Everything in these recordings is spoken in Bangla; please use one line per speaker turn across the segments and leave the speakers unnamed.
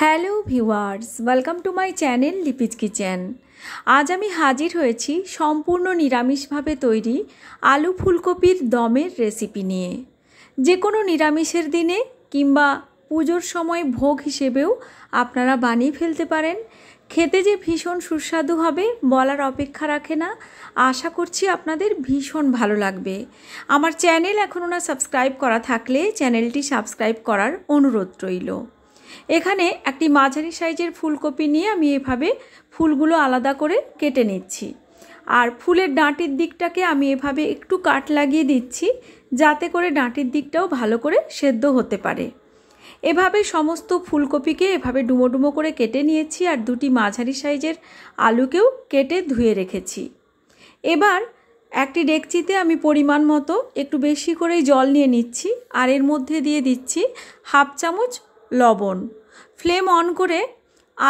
hello viewers welcome to my channel Lipi's kitchen আজ আমি হাজির হয়েছি সম্পূর্ণ নিরামিষভাবে তৈরি আলু ফুলকপির দমের রেসিপি নিয়ে যে কোনো নিরামিষের দিনে কিংবা পুজোর সময় ভোগ হিসেবেও আপনারা বানিয়ে ফেলতে পারেন খেতে যে ভীষণ সুস্বাদু হবে বলার অপেক্ষা রাখে না আশা করছি আপনাদের ভীষণ ভালো লাগবে আমার চ্যানেল এখনও না সাবস্ক্রাইব করা থাকলে চ্যানেলটি সাবস্ক্রাইব করার অনুরোধ রইল এখানে একটি মাঝারি সাইজের ফুলকপি নিয়ে আমি এভাবে ফুলগুলো আলাদা করে কেটে নিচ্ছি আর ফুলের ডাঁটির দিকটাকে আমি এভাবে একটু কাট লাগিয়ে দিচ্ছি যাতে করে ডাঁটির দিকটাও ভালো করে সেদ্ধ হতে পারে এভাবে সমস্ত ফুলকপিকে এভাবে ডুমো ডুমো করে কেটে নিয়েছি আর দুটি মাঝারি সাইজের আলুকেও কেটে ধুয়ে রেখেছি এবার একটি ডেকচিতে আমি পরিমাণ মতো একটু বেশি করেই জল নিয়ে নিচ্ছি আর এর মধ্যে দিয়ে দিচ্ছি হাফ চামচ লবণ ফ্লেম অন করে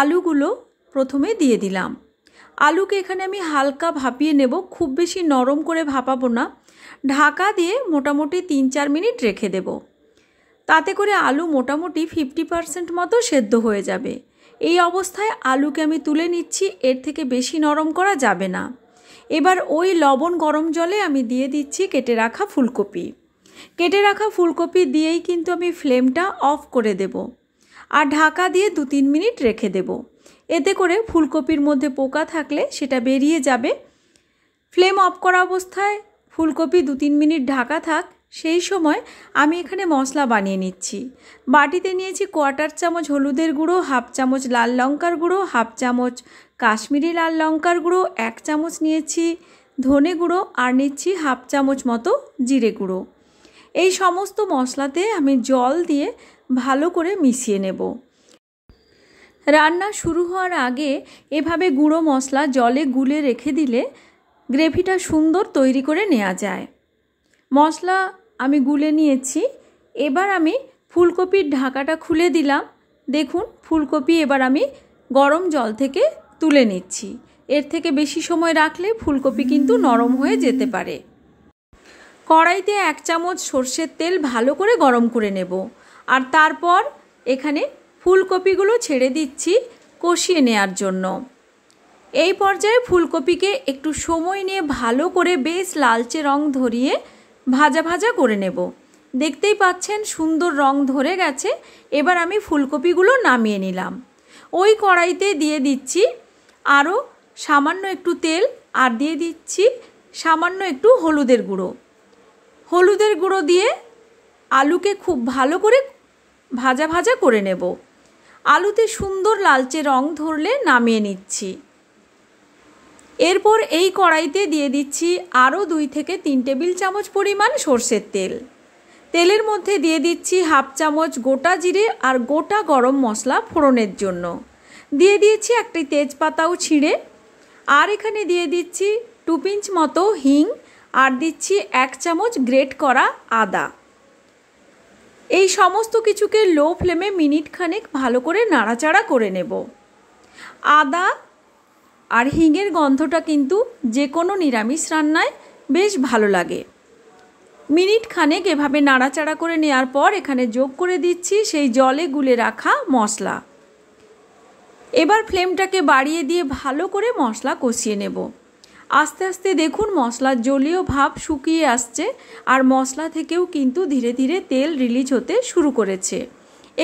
আলুগুলো প্রথমে দিয়ে দিলাম আলুকে এখানে আমি হালকা ভাপিয়ে নেব খুব বেশি নরম করে ভাপাবো না ঢাকা দিয়ে মোটামুটি তিন চার মিনিট রেখে দেব তাতে করে আলু মোটামুটি ফিফটি পারসেন্ট মতো সেদ্ধ হয়ে যাবে এই অবস্থায় আলুকে আমি তুলে নিচ্ছি এর থেকে বেশি নরম করা যাবে না এবার ওই লবণ গরম জলে আমি দিয়ে দিচ্ছি কেটে রাখা ফুলকপি কেটে রাখা ফুলকপি দিয়েই কিন্তু আমি ফ্লেমটা অফ করে দেব আর ঢাকা দিয়ে দু তিন মিনিট রেখে দেব এতে করে ফুলকপির মধ্যে পোকা থাকলে সেটা বেরিয়ে যাবে ফ্লেম অফ করা অবস্থায় ফুলকপি দু তিন মিনিট ঢাকা থাক সেই সময় আমি এখানে মশলা বানিয়ে নিচ্ছি বাটিতে নিয়েছি কোয়াটার চামচ হলুদের গুঁড়ো হাফ চামচ লাল লঙ্কার গুঁড়ো হাফ চামচ কাশ্মীরি লাল লঙ্কার গুঁড়ো এক চামচ নিয়েছি ধনে গুঁড়ো আর নিচ্ছি হাফ চামচ মতো জিরে গুঁড়ো এই সমস্ত মশলাতে আমি জল দিয়ে ভালো করে মিশিয়ে নেব রান্না শুরু হওয়ার আগে এভাবে গুঁড়ো মশলা জলে গুলে রেখে দিলে গ্রেভিটা সুন্দর তৈরি করে নেওয়া যায় মশলা আমি গুলে নিয়েছি এবার আমি ফুলকপির ঢাকাটা খুলে দিলাম দেখুন ফুলকপি এবার আমি গরম জল থেকে তুলে নিচ্ছি এর থেকে বেশি সময় রাখলে ফুলকপি কিন্তু নরম হয়ে যেতে পারে কড়াইতে এক চামচ সর্ষের তেল ভালো করে গরম করে নেব আর তারপর এখানে ফুলকপিগুলো ছেড়ে দিচ্ছি কষিয়ে নেয়ার জন্য এই পর্যায়ে ফুলকপিকে একটু সময় নিয়ে ভালো করে বেশ লালচে রং ধরিয়ে ভাজা ভাজা করে নেব দেখতেই পাচ্ছেন সুন্দর রং ধরে গেছে এবার আমি ফুলকপিগুলো নামিয়ে নিলাম ওই কড়াইতে দিয়ে দিচ্ছি আরও সামান্য একটু তেল আর দিয়ে দিচ্ছি সামান্য একটু হলুদের গুঁড়ো হলুদের গুঁড়ো দিয়ে আলুকে খুব ভালো করে ভাজা ভাজা করে নেব আলুতে সুন্দর লালচে রং ধরলে নামিয়ে নিচ্ছি এরপর এই কড়াইতে দিয়ে দিচ্ছি আরও দুই থেকে তিন টেবিল চামচ পরিমাণ সর্ষের তেল তেলের মধ্যে দিয়ে দিচ্ছি হাফ চামচ গোটা জিরে আর গোটা গরম মশলা ফোড়নের জন্য দিয়ে দিয়েছি একটি তেজপাতাও ছিঁড়ে আর এখানে দিয়ে দিচ্ছি টু পিঞ্চ মতো হিং আর দিচ্ছি এক চামচ গ্রেট করা আদা এই সমস্ত কিছুকে লো ফ্লেমে মিনিট খানেক ভালো করে নাড়াচাড়া করে নেব আদা আর হিঙের গন্ধটা কিন্তু যে কোনো নিরামিষ রান্নায় বেশ ভালো লাগে মিনিট খানেক এভাবে নাড়াচাড়া করে নেওয়ার পর এখানে যোগ করে দিচ্ছি সেই জলে গুলে রাখা মশলা এবার ফ্লেমটাকে বাড়িয়ে দিয়ে ভালো করে মশলা কষিয়ে নেব আস্তে আস্তে দেখুন মশলার জলীয় ভাব শুকিয়ে আসছে আর মশলা থেকেও কিন্তু ধীরে ধীরে তেল রিলিজ হতে শুরু করেছে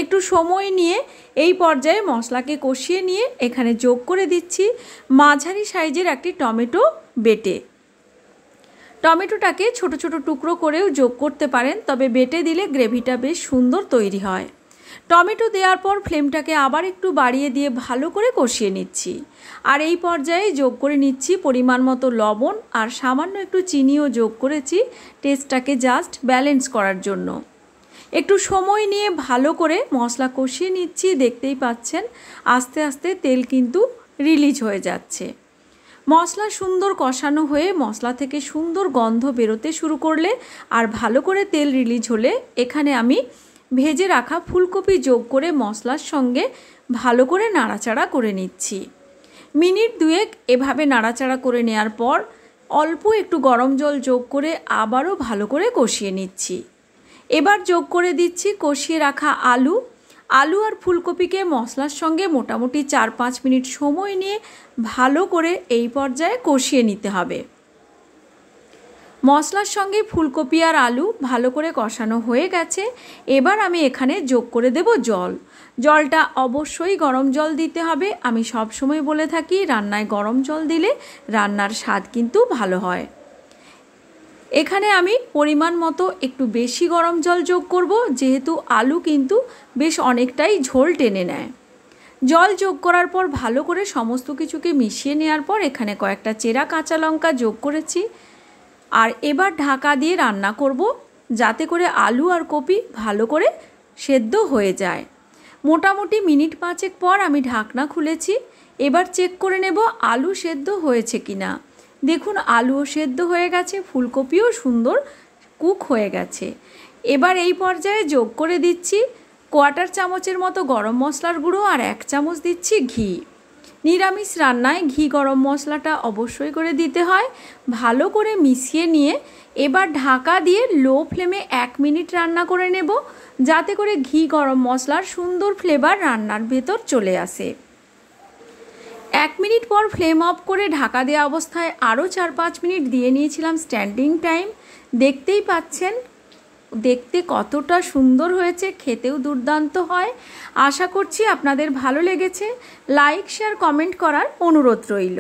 একটু সময় নিয়ে এই পর্যায়ে মশলাকে কষিয়ে নিয়ে এখানে যোগ করে দিচ্ছি মাঝারি সাইজের একটি টমেটো বেটে টমেটোটাকে ছোট ছোট টুকরো করেও যোগ করতে পারেন তবে বেটে দিলে গ্রেভিটা বেশ সুন্দর তৈরি হয় টমেটো দেওয়ার পর ফ্লেমটাকে আবার একটু বাড়িয়ে দিয়ে ভালো করে কষিয়ে নিচ্ছি আর এই পর্যায়ে যোগ করে নিচ্ছি পরিমাণ মতো লবণ আর সামান্য একটু চিনিও যোগ করেছি টেস্টটাকে জাস্ট ব্যালেন্স করার জন্য একটু সময় নিয়ে ভালো করে মশলা কষিয়ে নিচ্ছি দেখতেই পাচ্ছেন আস্তে আস্তে তেল কিন্তু রিলিজ হয়ে যাচ্ছে মশলা সুন্দর কষানো হয়ে মশলা থেকে সুন্দর গন্ধ বেরোতে শুরু করলে আর ভালো করে তেল রিলিজ হলে এখানে আমি ভেজে রাখা ফুলকপি যোগ করে মশলার সঙ্গে ভালো করে নাড়াচাড়া করে নিচ্ছি মিনিট দুয়েক এভাবে নাড়াচাড়া করে নেওয়ার পর অল্প একটু গরম জল যোগ করে আবারও ভালো করে কষিয়ে নিচ্ছি এবার যোগ করে দিচ্ছি কষিয়ে রাখা আলু আলু আর ফুলকপিকে মশলার সঙ্গে মোটামুটি চার পাঁচ মিনিট সময় নিয়ে ভালো করে এই পর্যায়ে কষিয়ে নিতে হবে মশলার সঙ্গে ফুলকপি আর আলু ভালো করে কষানো হয়ে গেছে এবার আমি এখানে যোগ করে দেব জল জলটা অবশ্যই গরম জল দিতে হবে আমি সবসময় বলে থাকি রান্নায় গরম জল দিলে রান্নার স্বাদ কিন্তু ভালো হয় এখানে আমি পরিমাণ মতো একটু বেশি গরম জল যোগ করব যেহেতু আলু কিন্তু বেশ অনেকটাই ঝোল টেনে নেয় জল যোগ করার পর ভালো করে সমস্ত কিছুকে মিশিয়ে নেওয়ার পর এখানে কয়েকটা চেরা কাঁচা লঙ্কা যোগ করেছি আর এবার ঢাকা দিয়ে রান্না করব যাতে করে আলু আর কপি ভালো করে সেদ্ধ হয়ে যায় মোটামুটি মিনিট পাঁচেক পর আমি ঢাকনা খুলেছি এবার চেক করে নেব আলু সেদ্ধ হয়েছে কি না দেখুন আলুও সেদ্ধ হয়ে গেছে ফুলকপিও সুন্দর কুক হয়ে গেছে এবার এই পর্যায়ে যোগ করে দিচ্ছি কোয়াটার চামচের মতো গরম মশলার গুঁড়ো আর এক চামচ দিচ্ছি ঘি নিরামিষ রান্নায় ঘি গরম মশলাটা অবশ্যই করে দিতে হয় ভালো করে মিশিয়ে নিয়ে এবার ঢাকা দিয়ে লো ফ্লেমে এক মিনিট রান্না করে নেব যাতে করে ঘি গরম মশলার সুন্দর ফ্লেভার রান্নার ভেতর চলে আসে এক মিনিট পর ফ্লেম অফ করে ঢাকা দেওয়া অবস্থায় আরও চার পাঁচ মিনিট দিয়ে নিয়েছিলাম স্ট্যান্ডিং টাইম দেখতেই পাচ্ছেন দেখতে কতটা সুন্দর হয়েছে খেতেও দুর্দান্ত হয় আশা করছি আপনাদের ভালো লেগেছে লাইক শেয়ার কমেন্ট করার অনুরোধ রইল